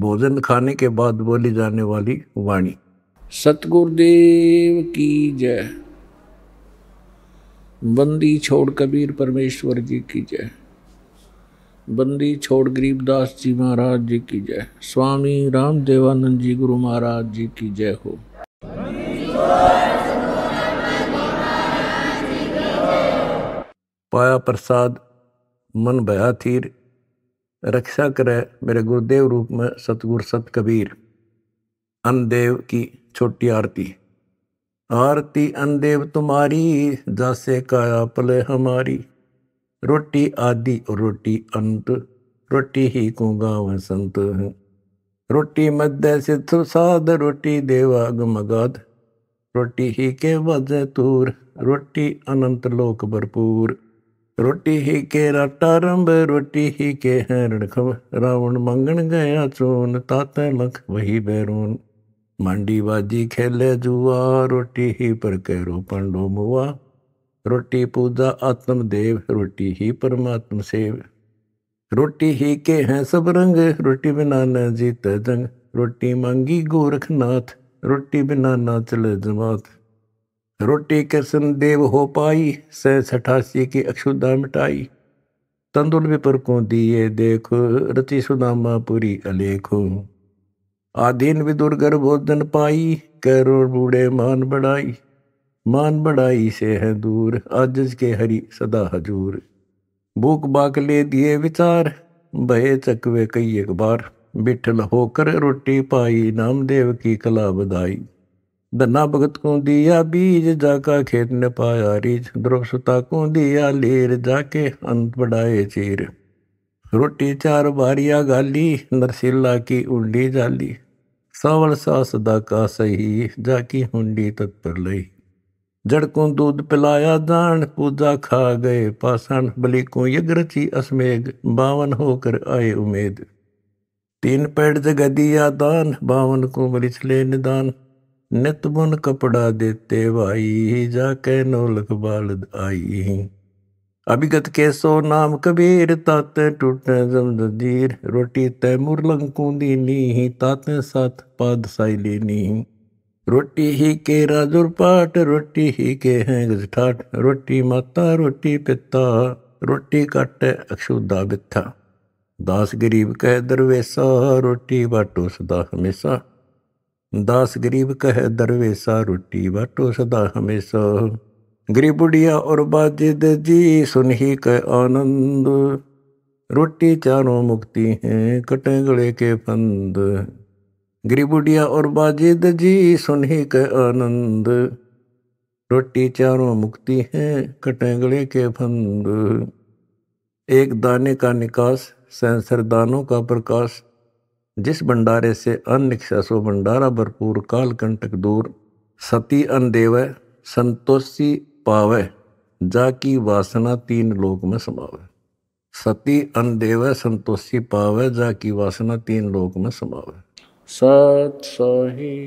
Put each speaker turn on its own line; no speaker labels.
भोजन खाने के बाद बोली जाने वाली वाणी सतगुरुदेव की जय बंदी छोड़ कबीर परमेश्वर जी की जय बंदी छोड़ गरीबदास जी महाराज जी की जय स्वामी राम देवानंद जी गुरु महाराज जी की जय हो पाया प्रसाद मन भया थीर रक्षा करे मेरे गुरुदेव रूप में सतगुर सत कबीर अनदेव की छोटी आरती आरती अनदेव तुम्हारी जासे काया पले हमारी रोटी आदि रोटी अंत रोटी ही को गाँव संत रोटी मध्य सिद्ध साध रोटी मगाध रोटी ही के वजह तूर रोटी अनंत लोक भरपूर रोटी ही के राटा रंब रोटी ही के है रणखव रावण मंगन गया चोन ताते लख वही बैरून मांडी बाजी खेले जुआ रोटी ही पर कैरो पंडो मुआ रोटी पूजा आत्म देव रोटी ही परमात्म सेव रोटी ही के हैं सब रंग रोटी बिना न जीत जंग रोटी मांगी गोरखनाथ रोटी बिना ना चले जमात रोटी कृष्ण देव हो पाई सह सठासी की अक्षुदा मिटाई तंदुल विपुर को दिए देख रति सुदामा पुरी अलेख आधीन विदुर गर्भोधन पाई करोड़ बूढ़े मान बढ़ाई मान बढ़ाई से है दूर आजज के हरि सदा हजूर भूख बाक ले दिए विचार बहे चकवे कई एक बार बिठल होकर रोटी पाई नामदेव की कला बधाई धना भगत को दिया बीज जाका खेत ने पाया रीज द्रव सुता को दिया लेर जाके अंत बढ़ाए चीर रोटी चार बारिया गाली नरसिल्ला की उंडी जाली सावल सास सदा का सही जाकी हुंडी तत्पर लई जड़ को दूध पिलाया दान पूजा खा गए पाषाण बलि को यज्ञ असमेघ बावन होकर आए उमेद तीन पेड़ जगह दान बावन को बलिछले निदान ਨਿਤ ਬੁਨ ਕਪੜਾ ਦੇਤੇ ਭਾਈ ਜਾ ਕੈ ਨੋ ਲਖਬਾਲਦ ਆਈ ਅਭਿਗਤ ਕੇ ਸੋ ਨਾਮ ਕਬੀਰ ਤਤ ਟੁੱਟ ਜ਼ਮਦਦੀਰ ਰੋਟੀ ਤੈ ਮੁਰਲੰ ਦੀ ਨੀ ਤਤ ਸਤ ਪਦ ਸਾਈ ਲੀਨੀ ਰੋਟੀ ਹੀ ਕੇ ਰਾਜੁਰ ਪਾਟ ਰੋਟੀ ਹੀ ਕੇ ਹੈ ਗਜਠਾਟ ਰੋਟੀ ਮਾਤਾ ਰੋਟੀ ਪਿਤਾ ਰੋਟੀ ਕਟ ਅਕਸ਼ੂਦਾ ਬਿੱਥਾ ਦਾਸ ਗਰੀਬ ਕੈ ਦਰਵੇਸਾ ਰੋਟੀ ਬਾਟੋ ਸਦਾ ਹਮੇਸ਼ਾ दास गरीब कह दरवेशा रोटी बाटो सदा हमेशा बुढ़िया और बाजिद जी सुन ही कह आनंद रोटी चारों मुक्ति हैं कटे गले के फंद बुढ़िया और बाजिद जी सुन ही कह आनंद रोटी चारों मुक्ति हैं कटे गले के फंद एक दाने का निकास सेंसर दानों का प्रकाश जिस भंडारे से अनिक्षा सो भंडारा भरपूर काल कंटक दूर सती अनदेव संतोषी पावे जाकी वासना तीन लोक में समावे सती अनदेव संतोषी पावे जाकी वासना तीन लोक में समावे सत सही